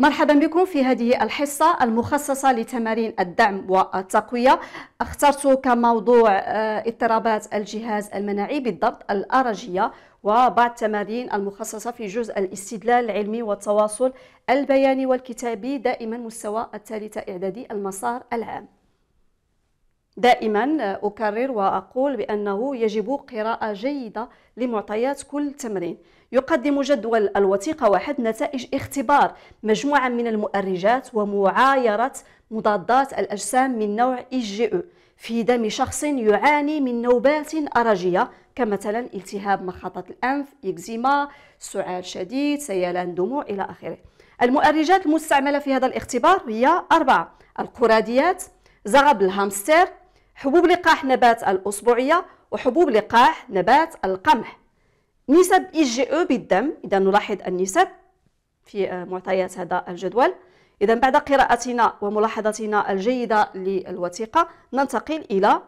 مرحبا بكم في هذه الحصة المخصصة لتمارين الدعم والتقوية اخترت كموضوع آه، اضطرابات الجهاز المناعي بالضبط الأرجية وبعض التمارين المخصصة في جزء الاستدلال العلمي والتواصل البياني والكتابي دائما مستوى الثالثة إعدادي المسار العام دائما أكرر وأقول بأنه يجب قراءة جيدة لمعطيات كل تمرين يقدم جدول الوثيقة واحد نتائج اختبار مجموعة من المؤرجات ومعايرة مضادات الأجسام من نوع IgE في دم شخص يعاني من نوبات أرجية كمثلا التهاب مخاطة الأنف، إكزيما، سعال شديد، سيلان دموع إلى آخره. المؤرجات المستعملة في هذا الاختبار هي أربعة: الكراديات، زغب الهامستر، حبوب لقاح نبات الأسبوعية وحبوب لقاح نبات القمح نسب إي جي أو بالدم إذا نلاحظ النسب في آه، معطيات هذا الجدول إذا بعد قراءتنا وملاحظتنا الجيدة للوثيقة ننتقل إلى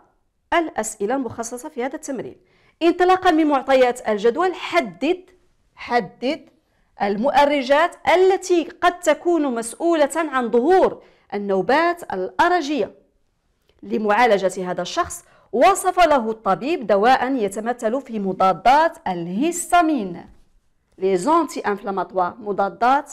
الأسئلة المخصصة في هذا التمرين انطلاقا من معطيات الجدول حدد حدد المؤرجات التي قد تكون مسؤولة عن ظهور النوبات الأرجية لمعالجة هذا الشخص وصف له الطبيب دواء يتمثل في مضادات الهستامين لي زونتي انفلاماتوار مضادات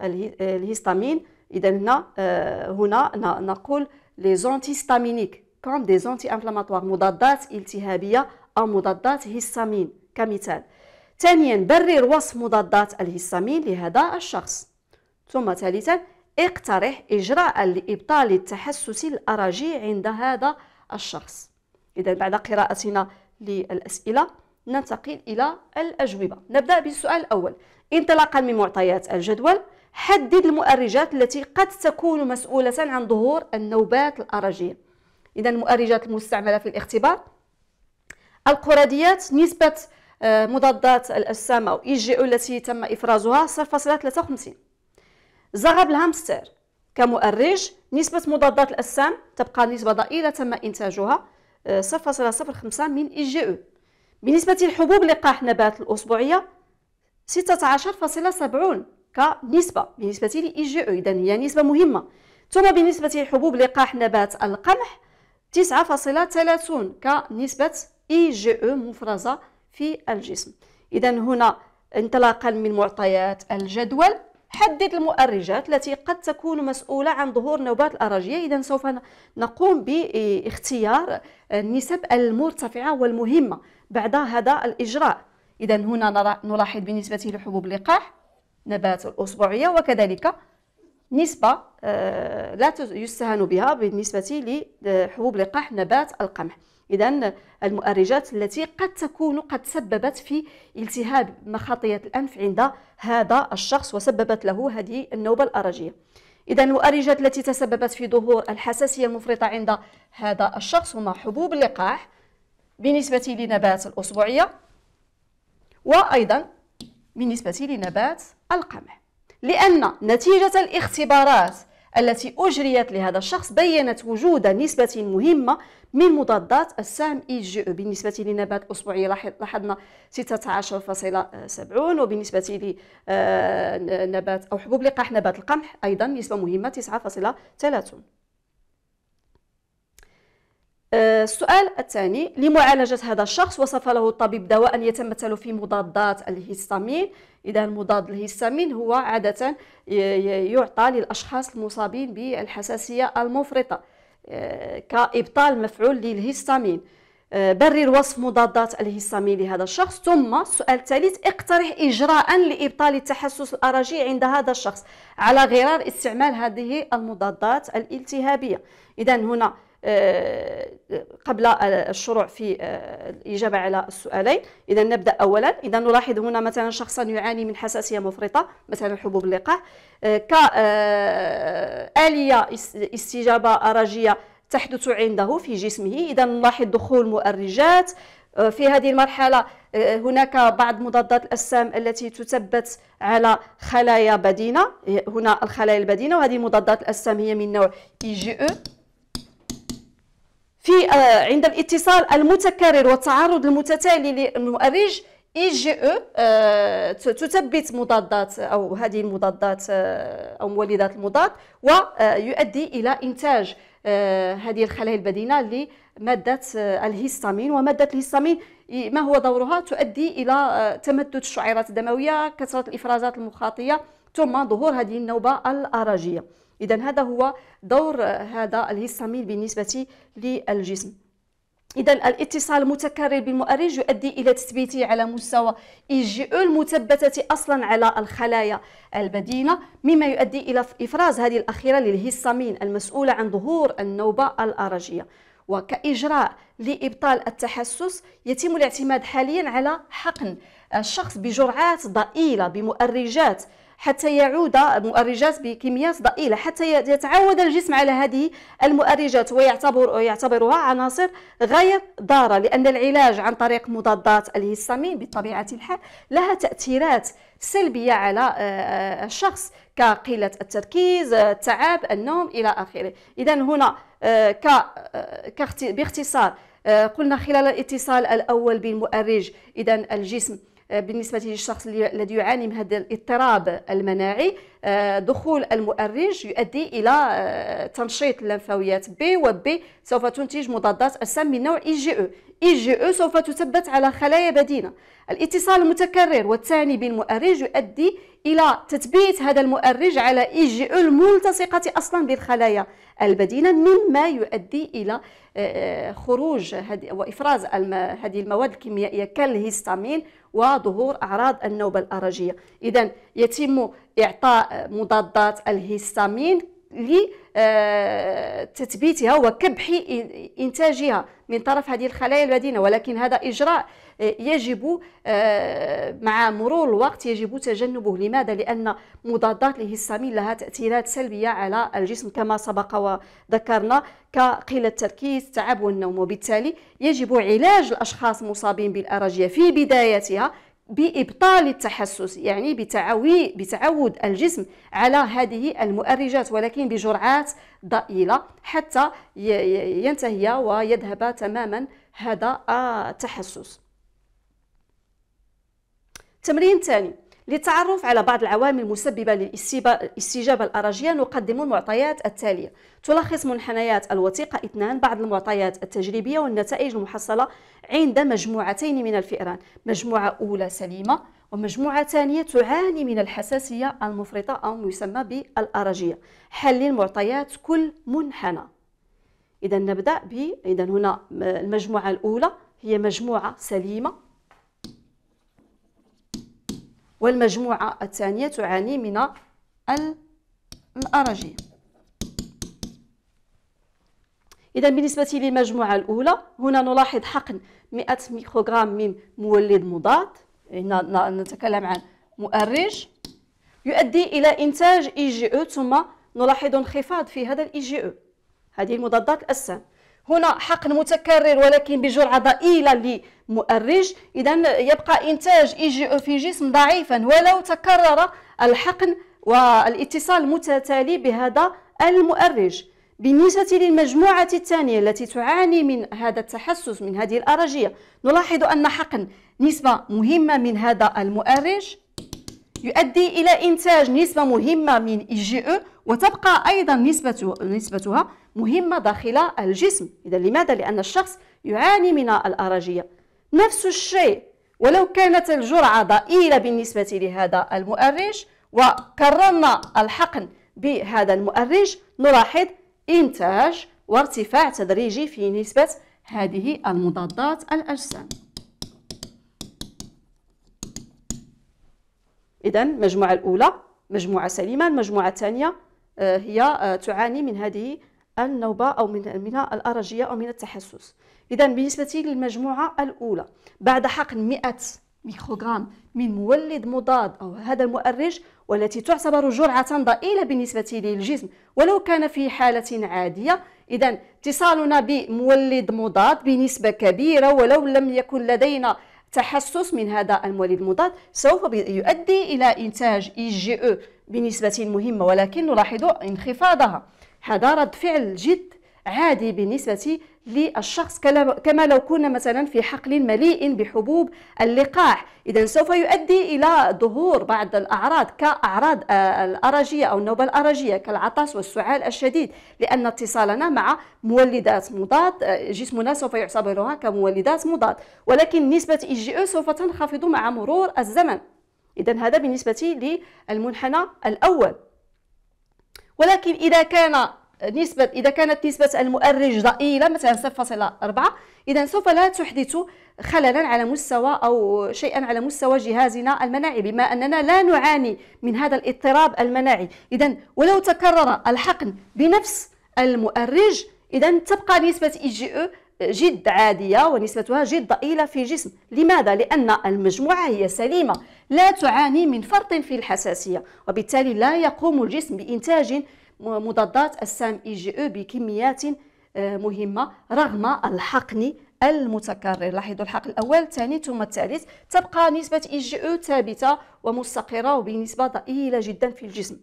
الهستامين اذا هنا آه، هنا نقول لي زونتي ستامينيك كوم دي زونتي انفلاماتوار مضادات التهابيه او مضادات هيستامين كمثال ثانيا برر وصف مضادات الهستامين لهذا الشخص ثم ثالثا اقترح إجراء لإبطال التحسس الأراجي عند هذا الشخص إذا بعد قراءتنا للأسئلة ننتقل إلى الأجوبة نبدأ بالسؤال الأول انطلاقا من معطيات الجدول حدد المؤرجات التي قد تكون مسؤولة عن ظهور النوبات الأراجية إذا المؤرجات المستعملة في الاختبار القرديات نسبة آه، مضادات الأجسام أو إي جي التي تم إفرازها 0.53 زغب الهامستر كمؤرج نسبة مضادات الأجسام تبقى نسبة ضئيلة تم إنتاجها 0.05 آه، من إي جي أو بالنسبة لحبوب لقاح نبات الأسبوعية 16.70 كنسبة بالنسبة لإي جي أو إذا هي نسبة مهمة ثم بالنسبة لحبوب لقاح نبات القمح 9.30 كنسبة إي جي أو مفرزة في الجسم إذا هنا انطلاقا من معطيات الجدول حدد المؤرجات التي قد تكون مسؤولة عن ظهور نوبات الأرجية إذا سوف نقوم باختيار النسب المرتفعة والمهمة بعد هذا الإجراء إذا هنا نلاحظ بالنسبة لحبوب اللقاح نبات الأسبوعية وكذلك نسبة آه، لا يستهان بها بالنسبة لحبوب لقاح نبات القمح إذا المؤرجات التي قد تكون قد سببت في التهاب مخاطية الأنف عند هذا الشخص وسببت له هذه النوبة الأرجية إذا المؤرجات التي تسببت في ظهور الحساسية المفرطة عند هذا الشخص هما حبوب اللقاح بالنسبة لنبات الأسبوعية وأيضا بالنسبة لنبات القمح لأن نتيجة الاختبارات التي أجريت لهذا الشخص بيّنت وجود نسبة مهمة من مضادات السام إي جي أو بالنسبة لنبات أسبوعية لاحظنا 16.70 وبالنسبة لنبات آه، أو حبوب لقاح نبات القمح أيضا نسبة مهمة 9.30 آه، السؤال الثاني لمعالجة هذا الشخص وصف له الطبيب دواء يتمثل في مضادات الهستامين إذا مضاد الهستامين هو عادة يعطى للأشخاص المصابين بالحساسية المفرطة آه، كإبطال مفعول للهستامين آه، برر وصف مضادات الهستامين لهذا الشخص ثم السؤال الثالث اقترح إجراء لإبطال التحسس الاراجي عند هذا الشخص على غرار استعمال هذه المضادات الالتهابية إذا هنا قبل الشروع في الإجابة على السؤالين إذا نبدأ أولا إذا نلاحظ هنا مثلا شخصا يعاني من حساسية مفرطة مثلا حبوب اللقاح كآلية استجابة أرجية تحدث عنده في جسمه إذا نلاحظ دخول مؤرجات في هذه المرحلة هناك بعض مضادات الأجسام التي تثبت على خلايا بدينة هنا الخلايا البدينة وهذه مضادات الأجسام هي من نوع إي جي في آه، عند الاتصال المتكرر والتعرض المتتالي للمؤرج اي جي او آه، تثبت مضادات او هذه المضادات آه، او مولدات المضاد ويؤدي الى انتاج هذه الخلايا البدينه لماده الهيستامين وماده الهيستامين ما هو دورها تؤدي الى تمدد الشعيرات الدمويه كثره الافرازات المخاطيه ثم ظهور هذه النوبه الاراجيه اذا هذا هو دور هذا الهيستامين بالنسبه للجسم اذا الاتصال المتكرر بالمؤرج يؤدي الى تثبيته على مستوى اي جي او المثبته اصلا على الخلايا البدينه مما يؤدي الى افراز هذه الاخيره للهيستامين المسؤوله عن ظهور النوبه الارجيه وكإجراء لإبطال التحسس يتم الاعتماد حاليا على حقن الشخص بجرعات ضئيلة بمؤرجات حتى يعود مؤرجات بكميات ضئيله حتى يتعود الجسم على هذه المؤرجات ويعتبر يعتبرها عناصر غير ضاره لان العلاج عن طريق مضادات الهستامين بطبيعه الحال لها تاثيرات سلبيه على آه، آه، الشخص كقله التركيز آه، التعب النوم الى اخره اذا هنا باختصار قلنا خلال الاتصال الاول بالمؤرج اذا الجسم آه، بالنسبة للشخص الذي يعاني من هذا الاضطراب المناعي آه، دخول المؤرج يؤدي إلى آه، تنشيط اللمفاويات بي وبي سوف تنتج مضادات السم من نوع إي جي او إي جي أو سوف تثبت على خلايا بدينة الاتصال المتكرر والثاني بالمؤرج يؤدي إلى تثبيت هذا المؤرج على إي جي أو الملتصقة أصلا بالخلايا البدينة مما يؤدي إلى آه، آه، خروج وإفراز هذه المواد الكيميائية كالهستامين وظهور أعراض النوبة الأرجية إذا يتم إعطاء مضادات الهستامين لتثبيتها وكبح إنتاجها من طرف هذه الخلايا البدينة ولكن هذا إجراء يجب آه، مع مرور الوقت يجب تجنبه لماذا؟ لأن مضادات الهستامين لها تأثيرات سلبية على الجسم كما سبق وذكرنا كقلة التركيز تعب والنوم وبالتالي يجب علاج الأشخاص المصابين بالأرجية في بدايتها بإبطال التحسس يعني بتعوي بتعود الجسم على هذه المؤرجات ولكن بجرعات ضئيلة حتى ينتهي ويذهب تماما هذا التحسس التمرين الثاني للتعرف على بعض العوامل المسببة للاستجابة الأراجية نقدم المعطيات التالية تلخص منحنيات الوثيقة 2 بعض المعطيات التجريبية والنتائج المحصلة عند مجموعتين من الفئران مجموعة أولى سليمة ومجموعة ثانية تعاني من الحساسية المفرطة أو ما يسمى بالأراجية حل المعطيات كل منحنى إذا نبدأ ب إذا هنا المجموعة الأولى هي مجموعة سليمة والمجموعة الثانية تعاني من الأرجية إذا بالنسبة للمجموعة الأولى هنا نلاحظ حقن 100 ميكروغرام من مولد مضاد هنا نتكلم عن مؤرج يؤدي إلى إنتاج إي جي أو ثم نلاحظ انخفاض في هذا الإي جي e أو e. هذه المضادات الأسام هنا حقن متكرر ولكن بجرعه ضئيله لمؤرج اذا يبقى انتاج اي جي او في جسم ضعيفا ولو تكرر الحقن والاتصال المتتالي بهذا المؤرج بالنسبة للمجموعة الثانية التي تعاني من هذا التحسس من هذه الأرجية نلاحظ أن حقن نسبة مهمة من هذا المؤرج يؤدي إلى إنتاج نسبة مهمة من إي جي أو وتبقى أيضا نسبة نسبتها مهمة داخل الجسم إذا لماذا؟ لأن الشخص يعاني من الأراجية نفس الشيء ولو كانت الجرعة ضئيلة بالنسبة لهذا المؤرج وكررنا الحقن بهذا المؤرج نلاحظ إنتاج وارتفاع تدريجي في نسبة هذه المضادات الأجسام إذا المجموعة الأولى مجموعة سليمة المجموعة الثانية آه، هي آه، تعاني من هذه النوبة أو من من الأرجية أو من التحسس إذا بالنسبة للمجموعة الأولى بعد حقن 100 ميكروغرام من مولد مضاد أو هذا المؤرج والتي تعتبر جرعة ضئيلة بالنسبة للجسم ولو كان في حالة عادية إذا اتصالنا بمولد مضاد بنسبة كبيرة ولو لم يكن لدينا تحسس من هذا المولد المضاد سوف يؤدي إلى إنتاج إي e جي أو e بنسبة مهمة ولكن نلاحظ انخفاضها هذا رد فعل جد عادي بالنسبة للشخص كما لو كنا مثلا في حقل مليء بحبوب اللقاح إذا سوف يؤدي إلى ظهور بعض الأعراض كأعراض آه، الأرجية أو النوبة الأرجية كالعطس والسعال الشديد لأن اتصالنا مع مولدات مضاد آه، جسمنا سوف يعتبرها كمولدات مضاد ولكن نسبة إي جي أو سوف تنخفض مع مرور الزمن إذا هذا بالنسبة للمنحنى الأول ولكن إذا كان نسبة إذا كانت نسبة المؤرج ضئيلة مثلا 0.4 إذا سوف لا تحدث خللا على مستوى أو شيئا على مستوى جهازنا المناعي بما أننا لا نعاني من هذا الاضطراب المناعي إذا ولو تكرر الحقن بنفس المؤرج إذا تبقى نسبة إي جي أو جد عادية ونسبتها جد ضئيلة في الجسم لماذا؟ لأن المجموعة هي سليمة لا تعاني من فرط في الحساسية وبالتالي لا يقوم الجسم بإنتاج مضادات السام اي جي او بكميات آه، مهمة رغم الحقن المتكرر لاحظوا الحق الاول الثاني ثم الثالث تبقى نسبه اي جي او ثابته ومستقره وبنسبه ضئيله جدا في الجسم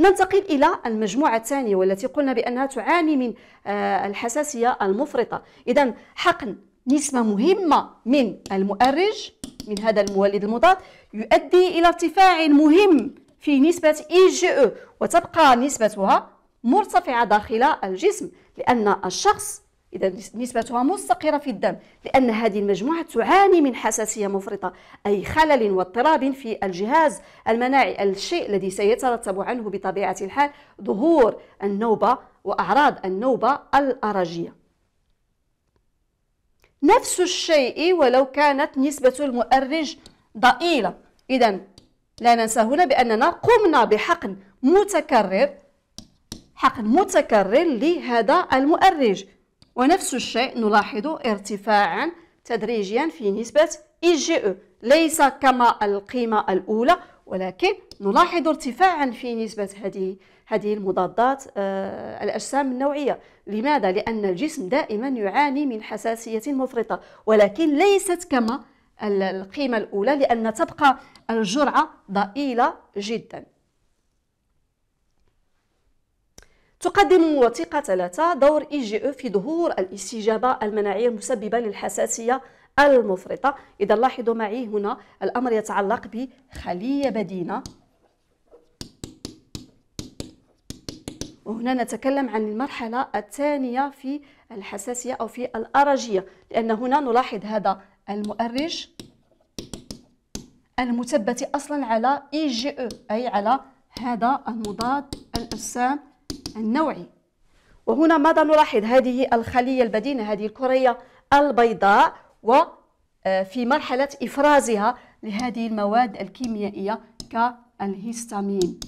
ننتقل الى المجموعه الثانيه والتي قلنا بانها تعاني من آه، الحساسيه المفرطه اذا حقن نسبة مهمة من المؤرج من هذا المولد المضاد يؤدي إلى ارتفاع مهم في نسبة إي أو وتبقى نسبتها مرتفعة داخل الجسم لأن الشخص إذا نسبتها مستقرة في الدم لأن هذه المجموعة تعاني من حساسية مفرطة أي خلل واضطراب في الجهاز المناعي الشيء الذي سيترتب عنه بطبيعة الحال ظهور النوبة وأعراض النوبة الأرجية نفس الشيء ولو كانت نسبة المؤرج ضئيلة إذا لا ننسى هنا بأننا قمنا بحقن متكرر حقن متكرر لهذا المؤرج ونفس الشيء نلاحظ ارتفاعا تدريجيا في نسبة إي جي أو ليس كما القيمة الأولى ولكن نلاحظ ارتفاعا في نسبة هذه هذه المضادات آه، الأجسام النوعية لماذا؟ لأن الجسم دائما يعاني من حساسية مفرطة ولكن ليست كما القيمة الأولى لأن تبقى الجرعة ضئيلة جدا تقدم وثيقة 3 دور إي جي في ظهور الاستجابة المناعية المسببة للحساسية المفرطة إذا لاحظوا معي هنا الأمر يتعلق بخلية بدينة وهنا نتكلم عن المرحلة الثانية في الحساسية أو في الأرجية لأن هنا نلاحظ هذا المؤرج المثبت أصلا على إي جي أو أي على هذا المضاد الأجسام النوعي وهنا ماذا نلاحظ هذه الخلية البدينة هذه الكرية البيضاء وفي آه، مرحلة إفرازها لهذه المواد الكيميائية كالهيستامين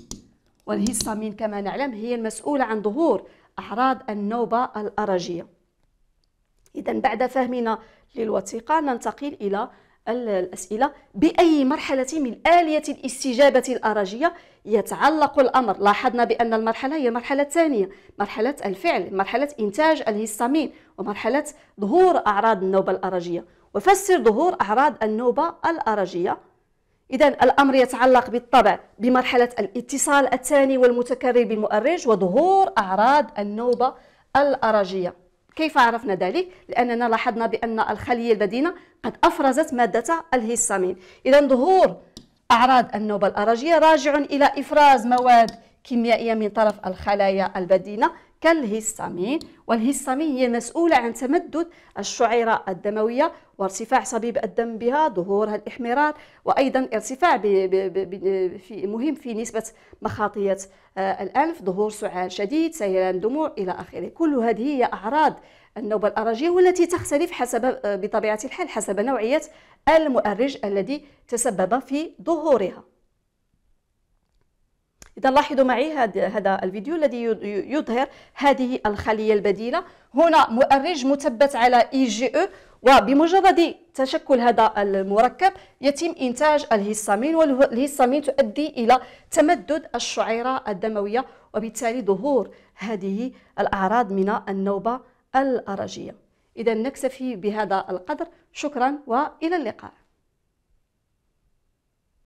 والهيستامين كما نعلم هي المسؤولة عن ظهور أعراض النوبة الأرجية إذا بعد فهمنا للوثيقة ننتقل إلى الأسئلة بأي مرحلة من آلية الاستجابة الأراجية يتعلق الأمر لاحظنا بأن المرحلة هي المرحلة الثانية مرحلة الفعل مرحلة إنتاج الهستامين ومرحلة ظهور أعراض النوبة الأراجية وفسر ظهور أعراض النوبة الأراجية إذا الأمر يتعلق بالطبع بمرحلة الاتصال الثاني والمتكرر بالمؤرج وظهور أعراض النوبة الأراجية كيف عرفنا ذلك؟ لأننا لاحظنا بأن الخلية البدينة قد أفرزت مادة الهيستامين إذا ظهور أعراض النوبة الأراجية راجع إلى إفراز مواد كيميائية من طرف الخلايا البدينة كالهستامين والهستامين هي مسؤولة عن تمدد الشعيرة الدموية وارتفاع صبيب الدم بها ظهورها الإحمرار وأيضا ارتفاع في مهم في نسبة مخاطية آه، الأنف ظهور سعال شديد سيلان دموع إلى آخره كل هذه هي أعراض النوبة الأرجية والتي تختلف حسب آه، بطبيعة الحال حسب نوعية المؤرج الذي تسبب في ظهورها إذا لاحظوا معي هذا الفيديو الذي يظهر هذه الخلية البديلة هنا مؤرج مثبت على إي جي أو وبمجرد تشكل هذا المركب يتم إنتاج الهيستامين والهيستامين تؤدي إلى تمدد الشعيرة الدموية وبالتالي ظهور هذه الأعراض من النوبة الأرجية إذا نكتفي بهذا القدر شكرا وإلى اللقاء